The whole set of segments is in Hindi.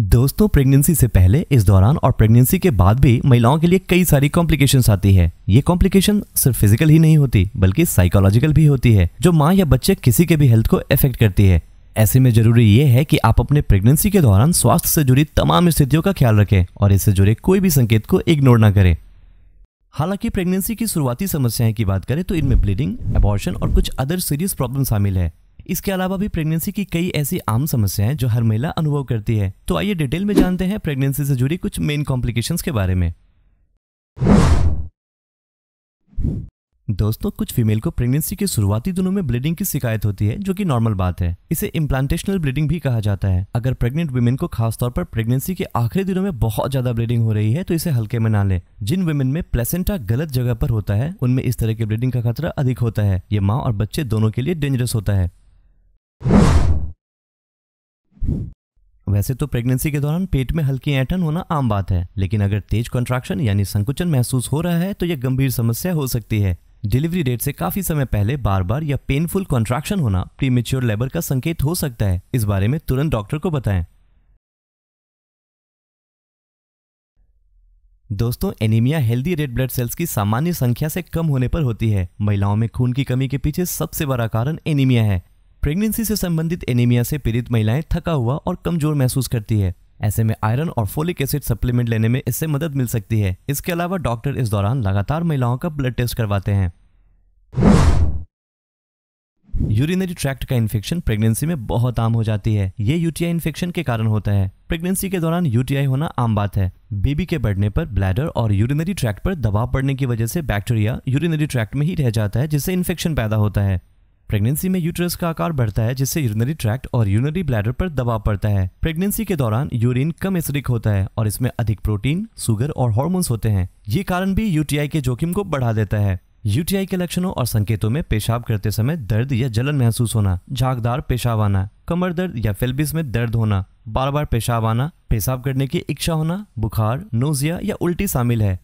दोस्तों प्रेगनेंसी से पहले इस दौरान और प्रेगनेंसी के बाद भी महिलाओं के लिए कई सारी कॉम्प्लिकेशंस आती है ये कॉम्प्लिकेशन सिर्फ फिजिकल ही नहीं होती बल्कि साइकोलॉजिकल भी होती है जो माँ या बच्चे किसी के भी हेल्थ को इफेक्ट करती है ऐसे में जरूरी ये है कि आप अपने प्रेगनेंसी के दौरान स्वास्थ्य से जुड़ी तमाम स्थितियों का ख्याल रखें और इससे जुड़े कोई भी संकेत को इग्नोर ना करें हालांकि प्रेगनेंसी की शुरुआती समस्याएं की बात करें तो इनमें ब्लीडिंग एबॉर्शन और कुछ अदर सीरियस प्रॉब्लम शामिल है इसके अलावा भी प्रेगनेंसी की कई ऐसी आम समस्याएं जो हर महिला अनुभव करती है तो आइए डिटेल में जानते हैं प्रेगनेंसी से जुड़ी कुछ मेन कॉम्प्लिकेशंस के बारे में दोस्तों कुछ फीमेल को प्रेगनेंसी के शुरुआती दिनों में ब्लीडिंग की शिकायत होती है जो कि नॉर्मल बात है इसे इम्प्लांटेशनल ब्लीडिंग भी कहा जाता है अगर प्रेग्नेंट वुमेन को खासतौर पर प्रेगनेंसी के आखिरी दिनों में बहुत ज्यादा ब्लीडिंग हो रही है तो इसे हल्के में ना ले जिन वुमेन में प्लेसेंटा गलत जगह पर होता है उनमें इस तरह की ब्लीडिंग का खतरा अधिक होता है ये माँ और बच्चे दोनों के लिए डेंजरस होता है वैसे तो प्रेगनेंसी के दौरान पेट में हल्की ऐठन होना आम बात है लेकिन अगर तेज कॉन्ट्रैक्शन यानी संकुचन महसूस हो रहा है तो यह गंभीर समस्या हो सकती है डिलीवरी डेट से काफी समय पहले बार बार या पेनफुल कॉन्ट्रैक्शन होना प्रीमेच्योर लेबर का संकेत हो सकता है इस बारे में तुरंत डॉक्टर को बताएं दोस्तों anaemia healthy red blood cells की सामान्य संख्या से कम होने पर होती है महिलाओं में खून की कमी के पीछे सबसे बड़ा कारण एनीमिया है प्रेगनेंसी से संबंधित एनीमिया से पीड़ित महिलाएं थका हुआ और कमजोर महसूस करती है ऐसे में आयरन और फोलिक एसिड सप्लीमेंट लेने में इससे मदद मिल सकती है इसके अलावा डॉक्टर इस दौरान लगातार महिलाओं का ब्लड टेस्ट करवाते हैं यूरिनरी ट्रैक्ट का इन्फेक्शन प्रेगनेंसी में बहुत आम हो जाती है ये यूटीआई इन्फेक्शन के कारण होता है प्रेगनेंसी के दौरान यूटीआई होना आम बात है बेबी के बढ़ने पर ब्लैडर और यूरिनरी ट्रैक्ट पर दबाव पड़ने की वजह से बैक्टीरिया यूरिनरी ट्रैक्ट में ही रह जाता है जिससे इन्फेक्शन पैदा होता है प्रेगनेंसी में यूट्रस का आकार बढ़ता है जिससे यूरिनरी ट्रैक्ट और यूरिनरी ब्लैडर पर दबाव पड़ता है प्रेगनेंसी के दौरान यूरिन कम एसिडिक होता है और इसमें अधिक प्रोटीन सुगर और हॉर्मोन्स होते हैं ये कारण भी यूटीआई के जोखिम को बढ़ा देता है यूटीआई के लक्षणों और संकेतों में पेशाब करते समय दर्द या जलन महसूस होना झागदार पेशाब आना कमर दर्द या फेल्बिस में दर्द होना बार बार पेशाब आना पेशाब करने की इच्छा होना बुखार नोजिया या उल्टी शामिल है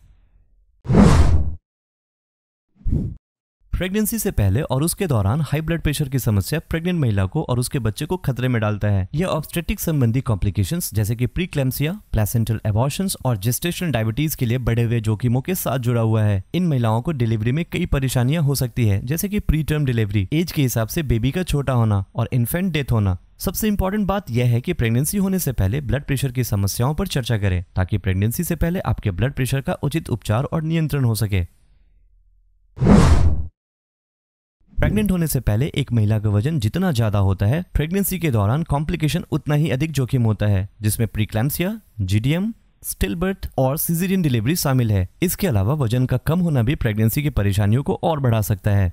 प्रेगनेंसी से पहले और उसके दौरान हाई ब्लड प्रेशर की समस्या प्रेग्नेंट महिला को और उसके बच्चे को खतरे में डालता है यह ऑब्स्टेटिक संबंधी कॉम्प्लिकेशन जैसे कि प्री क्लेम्सिया प्लेसेंटल एबॉर्शन और जेस्टेशन डायबिटीज के लिए बढ़े हुए जोखिमों के साथ जुड़ा हुआ है इन महिलाओं को डिलीवरी में कई परेशानियां हो सकती है जैसे की प्री टर्म डिलीवरी एज के हिसाब से बेबी का छोटा होना और इन्फेंट डेथ होना सबसे इंपॉर्टेंट बात यह है कि प्रेगनेंसी होने से पहले ब्लड प्रेशर की समस्याओं पर चर्चा करें ताकि प्रेगनेंसी से पहले आपके ब्लड प्रेशर का उचित उपचार और नियंत्रण हो सके प्रेग्नेंट होने से पहले एक महिला का वजन जितना ज्यादा होता है प्रेगनेंसी के दौरान कॉम्प्लिकेशन उतना ही अधिक जोखिम होता है जिसमें प्रीक्लैम्सिया जीडीएम स्टिल बर्थ और सीजीरियन डिलीवरी शामिल है इसके अलावा वजन का कम होना भी प्रेगनेंसी की परेशानियों को और बढ़ा सकता है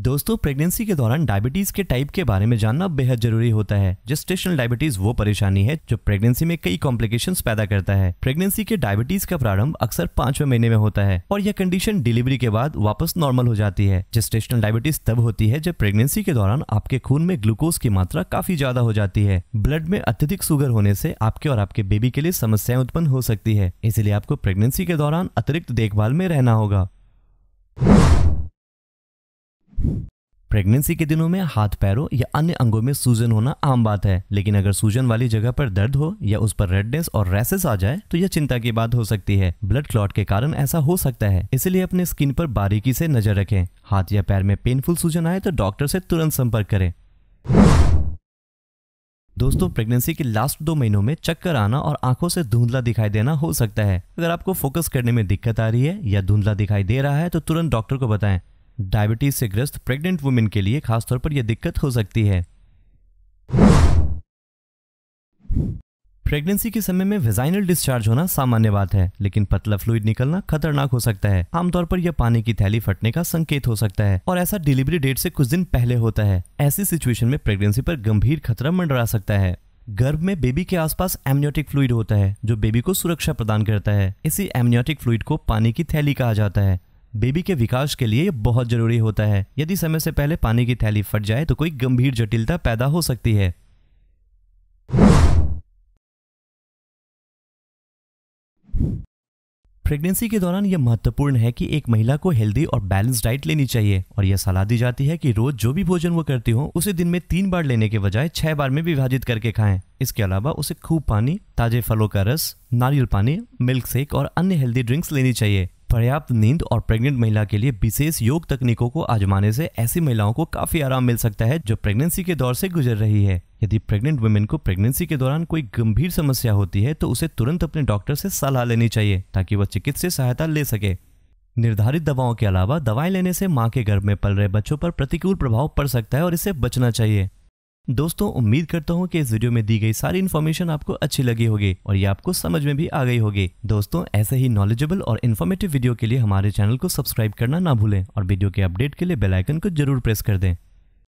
दोस्तों प्रेगनेंसी के दौरान डायबिटीज के टाइप के बारे में जानना बेहद जरूरी होता है जेस्टेशनल डायबिटीज वो परेशानी है जो प्रेगनेंसी में कई कॉम्प्लिकेशंस पैदा करता है प्रेगनेंसी के डायबिटीज का प्रारंभ अक्सर पांचवें महीने में होता है और यह कंडीशन डिलीवरी के बाद वापस नॉर्मल हो जाती है जेस्टेशनल डायबिटीज तब होती है जब प्रेगनेंसी के दौरान आपके खून में ग्लूकोज की मात्रा काफी ज्यादा हो जाती है ब्लड में अत्यधिक सुगर होने से आपके और आपके बेबी के लिए समस्याएं उत्पन्न हो सकती है इसलिए आपको प्रेगनेंसी के दौरान अतिरिक्त देखभाल में रहना होगा प्रेगनेंसी के दिनों में हाथ पैरों या अन्य अंगों में सूजन होना आम बात है लेकिन अगर सूजन वाली जगह पर दर्द हो या उस पर रेडनेस और रैसेस आ जाए तो यह चिंता की बात हो सकती है ब्लड क्लॉट के कारण ऐसा हो सकता है इसलिए अपने स्किन पर बारीकी से नजर रखें हाथ या पैर में पेनफुल सूजन आए तो डॉक्टर से तुरंत संपर्क करें दोस्तों प्रेगनेंसी के लास्ट दो महीनों में चक्कर आना और आंखों से धुंधला दिखाई देना हो सकता है अगर आपको फोकस करने में दिक्कत आ रही है या धुंधला दिखाई दे रहा है तो तुरंत डॉक्टर को बताएं डायबिटीज से ग्रस्त प्रेग्नेंट वुमेन के लिए खासतौर पर यह दिक्कत हो सकती है प्रेगनेंसी के समय में वेजाइनल डिस्चार्ज होना सामान्य बात है लेकिन पतला फ्लूड निकलना खतरनाक हो सकता है आमतौर पर यह पानी की थैली फटने का संकेत हो सकता है और ऐसा डिलीवरी डेट से कुछ दिन पहले होता है ऐसी सिचुएशन में प्रेगनेंसी पर गंभीर खतरा मंडरा सकता है गर्भ में बेबी के आसपास एमनियोटिक फ्लूड होता है जो बेबी को सुरक्षा प्रदान करता है इसी एमनियोटिक फ्लूड को पानी की थैली कहा जाता है बेबी के विकास के लिए बहुत जरूरी होता है यदि समय से पहले पानी की थैली फट जाए तो कोई गंभीर जटिलता पैदा हो सकती है प्रेगनेंसी के दौरान यह महत्वपूर्ण है कि एक महिला को हेल्दी और बैलेंस डाइट लेनी चाहिए और यह सलाह दी जाती है कि रोज जो भी भोजन वो करती हो उसे दिन में तीन बार लेने के बजाय छह बार में विभाजित करके खाएं इसके अलावा उसे खूब पानी ताजे फलों का रस नारियल पानी मिल्क शेक और अन्य हेल्दी ड्रिंक्स लेनी चाहिए पर्याप्त नींद और प्रेग्नेंट महिला के लिए विशेष योग तकनीकों को आजमाने से ऐसी महिलाओं को काफी आराम मिल सकता है जो प्रेगनेंसी के दौर से गुजर रही है यदि प्रेग्नेंट वुमेन को प्रेगनेंसी के दौरान कोई गंभीर समस्या होती है तो उसे तुरंत अपने डॉक्टर से सलाह लेनी चाहिए ताकि वह चिकित्सीय सहायता ले सके निर्धारित दवाओं के अलावा दवाएं लेने से मां के गर्भ में पल रहे बच्चों पर प्रतिकूल प्रभाव पड़ सकता है और इसे बचना चाहिए दोस्तों उम्मीद करता हूँ कि इस वीडियो में दी गई सारी इन्फॉर्मेशन आपको अच्छी लगी होगी और ये आपको समझ में भी आ गई होगी दोस्तों ऐसे ही नॉलेजेबल और इन्फॉर्मेटिव वीडियो के लिए हमारे चैनल को सब्सक्राइब करना ना भूलें और वीडियो के अपडेट के लिए बेलाइकन को जरूर प्रेस कर दें